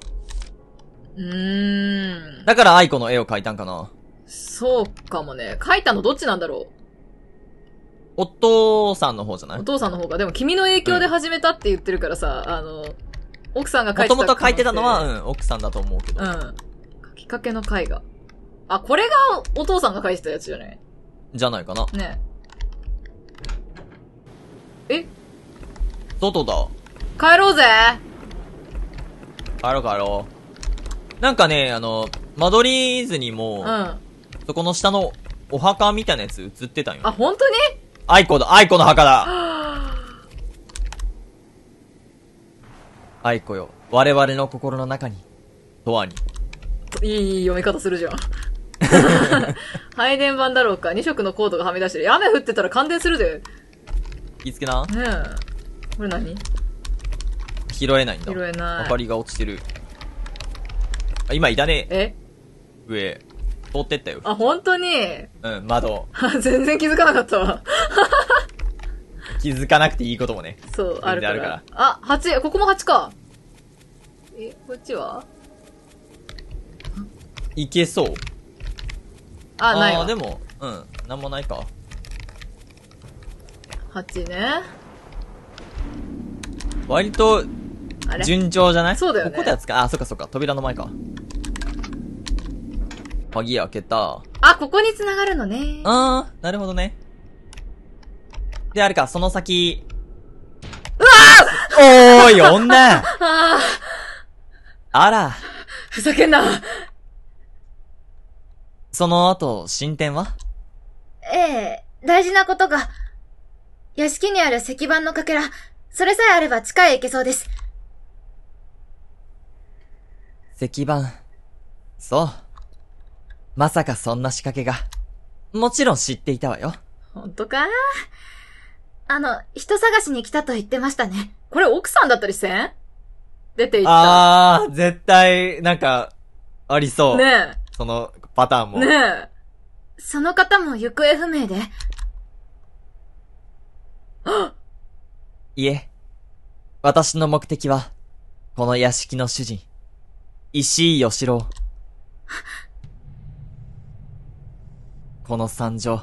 うーん。だから愛子の絵を描いたんかな。そうかもね。描いたのどっちなんだろうお父さんの方じゃないお父さんの方が。でも君の影響で始めたって言ってるからさ、うん、あの、奥さんが書いてた。もともと書いてたのは、うん、奥さんだと思うけど。うん。書きかけの絵画。あ、これがお父さんが書いてたやつじゃないじゃないかな。ねえ。外だ。帰ろうぜ帰ろう帰ろう。なんかね、あの、間取り図にも、うん、そこの下のお墓みたいなやつ映ってたんよ。あ、本当にアイコだ、アイコの墓だ <gasps> 愛子よ、我々の心の中に、とわに。いい読み方するじゃん。<laughs> 配電盤だろうか。2色のコードがはみ出してる。雨降ってたら感電するぜ。気付けな。うん。これ何拾えないんだ。拾えない。明かりが落ちてる。あ、今いたね。え上。通ってったよ。あ、本当にうん、窓。<laughs> 全然気づかなかったわ。気づかなくていいこともね。そう、あるから。あるからあ、8、ここも8か。え、こっちはいけそう。あ、ないわ。でも、うん、なんもないか。8ね。割と、順調じゃないそうだよね。ここでやつか。あ、そっかそっか。扉の前か。鍵開けた。あ、ここに繋がるのね。あー、なるほどね。で、あるか、その先。うわーおーい、女 <laughs> あら。ふざけんな。その後、進展はええ、大事なことが。屋敷にある石板のかけら、それさえあれば地下へ行けそうです。石板。そう。まさかそんな仕掛けが。もちろん知っていたわよ。ほんとかあの、人探しに来たと言ってましたね。これ奥さんだったりせん出ていった。あー、絶対、なんか、ありそう。ねえ。そのパターンも。ねえ。その方も行方不明で。いえ、私の目的は、この屋敷の主人、石井義郎。この惨状、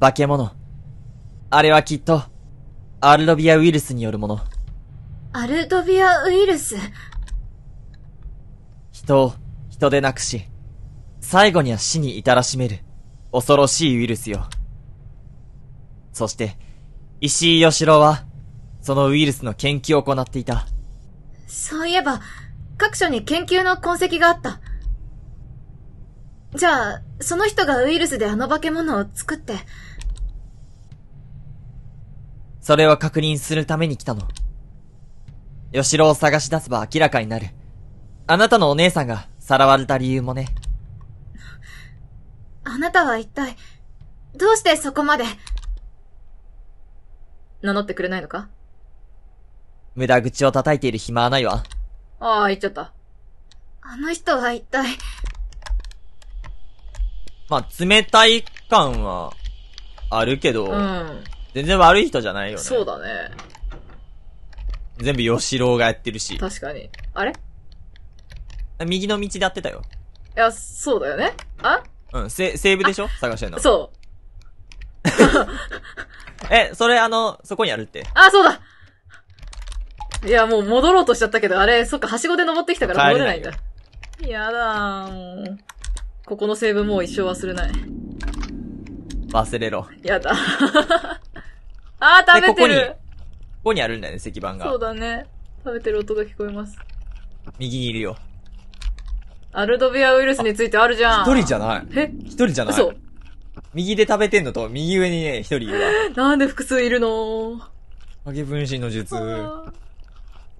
化け物、あれはきっと、アルドビアウイルスによるもの。アルドビアウイルス人を人でなくし、最後には死に至らしめる、恐ろしいウイルスよ。そして、石井義郎は、そのウイルスの研究を行っていた。そういえば、各所に研究の痕跡があった。じゃあ、その人がウイルスであの化け物を作って、それは確認するために来たの。吉郎を探し出せば明らかになる。あなたのお姉さんがさらわれた理由もね。あなたは一体、どうしてそこまで。名乗ってくれないのか無駄口を叩いている暇はないわ。ああ、言っちゃった。あの人は一体。まあ、冷たい感は、あるけど。うん。全然悪い人じゃないよね。そうだね。全部吉郎がやってるし。確かに。あれ右の道でやってたよ。いや、そうだよね。あうん、セ、セーブでしょ探してんの。そう。<laughs> え、それあの、そこにあるって。あ、そうだいや、もう戻ろうとしちゃったけど、あれ、そっか、はしごで登ってきたから戻れないんだ。やだもう。ここのセーブもう一生忘れない。忘れろ。やだあー、食べてる。ここに、ここにあるんだよね、石板が。そうだね。食べてる音が聞こえます。右にいるよ。アルドビアウイルスについてあるじゃん。一人じゃない。え一人じゃない。う。右で食べてんのと、右上にね、一人いるわ。なんで複数いるの影分身の術。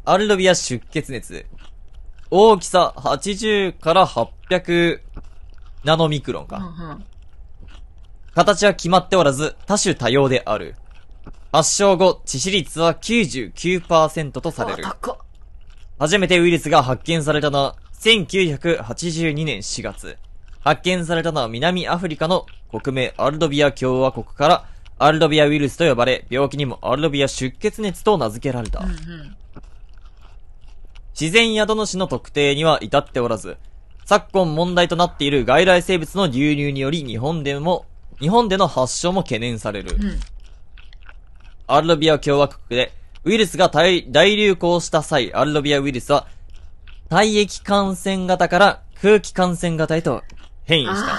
アルドビア出血熱。大きさ80から800ナノミクロンか。うんうん、形は決まっておらず、多種多様である。発症後、致死率は99%とされる。初めてウイルスが発見されたのは、1982年4月。発見されたのは南アフリカの国名アルドビア共和国からアルドビアウイルスと呼ばれ、病気にもアルドビア出血熱と名付けられた。自然宿主の特定には至っておらず、昨今問題となっている外来生物の流入により日本でも、日本での発症も懸念される。うんアルロビア共和国で、ウイルスが大流行した際、アルロビアウイルスは、体液感染型から空気感染型へと変異した。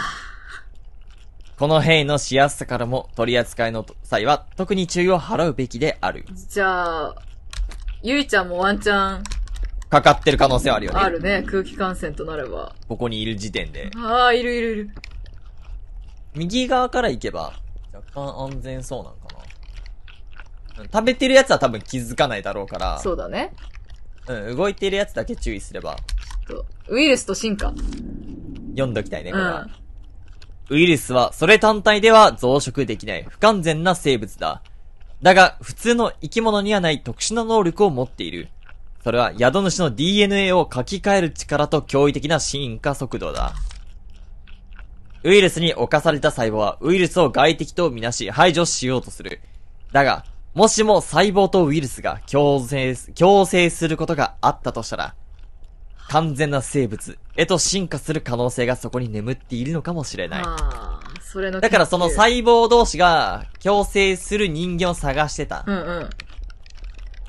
この変異のしやすさからも取り扱いの際は特に注意を払うべきである。じゃあ、ゆいちゃんもワンチャン。かかってる可能性はあるよね。あるね、空気感染となれば。ここにいる時点で。ああ、いるいるいる。右側から行けば、若干安全そうなんかな。食べてるやつは多分気づかないだろうから。そうだね。うん、動いてるやつだけ注意すれば。っと、ウイルスと進化。読んどきたいね、これは。うん、ウイルスは、それ単体では増殖できない不完全な生物だ。だが、普通の生き物にはない特殊な能力を持っている。それは宿主の DNA を書き換える力と驚異的な進化速度だ。ウイルスに侵された細胞はウイルスを外敵とみなし排除しようとする。だが、もしも細胞とウイルスが共生、共生することがあったとしたら、完全な生物へと進化する可能性がそこに眠っているのかもしれない。あそれのだからその細胞同士が共生する人間を探してた。うんう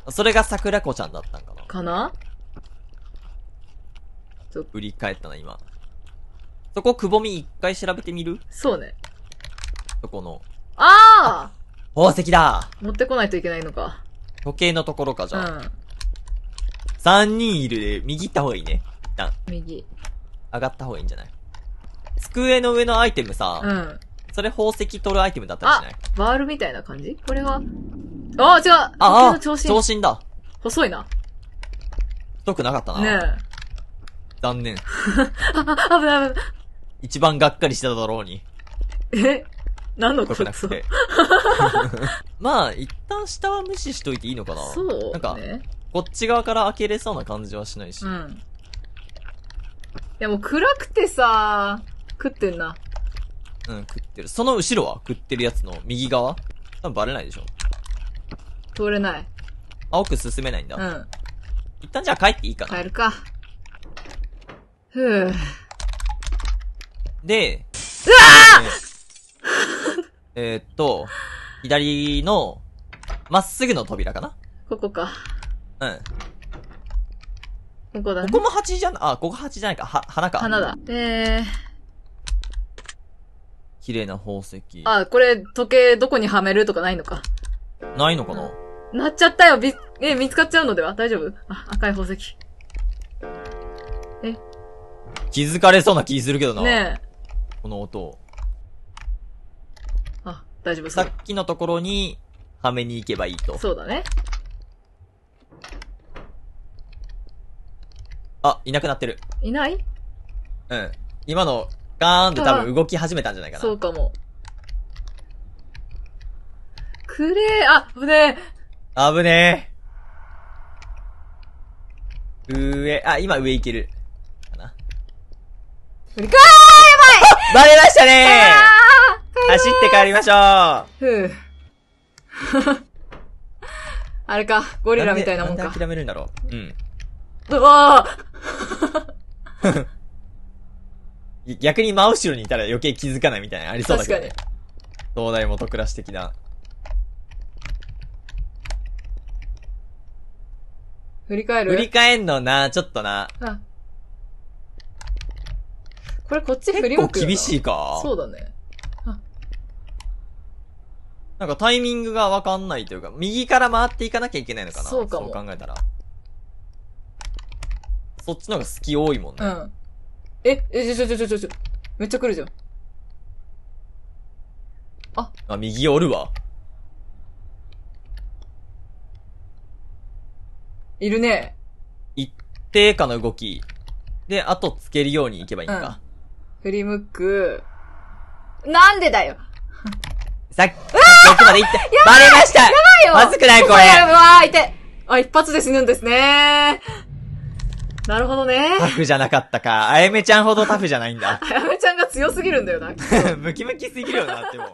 ん。それが桜子ちゃんだったんかな。かな振り返ったな、今。そこ、くぼみ一回調べてみるそうね。そこの。ああ宝石だ持ってこないといけないのか。時計のところか、じゃあ。うん。三人いる。右行った方がいいね。一旦。右。上がった方がいいんじゃない机の上のアイテムさ。うん。それ宝石取るアイテムだったりしないあバールみたいな感じこれは。ああ、違うああ、長身。長身だ。細いな。太くなかったな。ねえ。残念。<laughs> あ、危ない危ない。一番がっかりしてただろうに。え何のことなくて。<laughs> まあ、一旦下は無視しといていいのかな。そう、なんか、こっち側から開けれそうな感じはしないし。うん。でも暗くてさ、食ってんな。うん、食ってる。その後ろは食ってるやつの右側多分バレないでしょ。通れない。青奥進めないんだ。うん。一旦じゃあ帰っていいかな。帰るか。ふぅ。で、うわー、ねえー、っと、左の、まっすぐの扉かなここか。うん。ここだ、ね、ここも蜂じゃん、あ、ここ蜂じゃないか。は、花か。花だ。えー。綺麗な宝石。あ、これ、時計どこにはめるとかないのか。ないのかな、うん、なっちゃったよ。び、え、見つかっちゃうのでは大丈夫あ、赤い宝石。え気づかれそうな気するけどな。ねえ。この音。大丈夫さっきのところに、はめに行けばいいと。そうだね。あ、いなくなってる。いないうん。今の、ガーンって多分動き始めたんじゃないかな。そうかも。くれー、あ、ぶねえ。ぶねえ。上、あ、今上行ける。かな。うーやばい <laughs> バレましたねー走って帰りましょう。ふぅ。<laughs> あれか、ゴリラみたいなもんか。ん諦めるんだろう。うん。うわ <laughs> 逆に真後ろにいたら余計気づかないみたいなありそうだけど、ね。確かに。東大元暮らし的な。振り返る振り返んのな、ちょっとな。あこれこっち振り向くよな。結構厳しいか。そうだね。なんかタイミングがわかんないというか、右から回っていかなきゃいけないのかな。そうかも。そう考えたら。そっちの方が隙多いもんね。うん。え、え、ちょちょちょちょちょ。めっちゃ来るじゃん。あ。あ、右おるわ。いるね。一定かの動き。で、後つけるようにいけばいいんか。うん、振り向く。なんでだよさっき、奥まで行って、バレましたやばいよまずくないこれうわー、いてあ、一発で死ぬんですねなるほどね。タフじゃなかったか。あやめちゃんほどタフじゃないんだ。<laughs> あやめちゃんが強すぎるんだよな。<laughs> ムキムキすぎるよな、でも。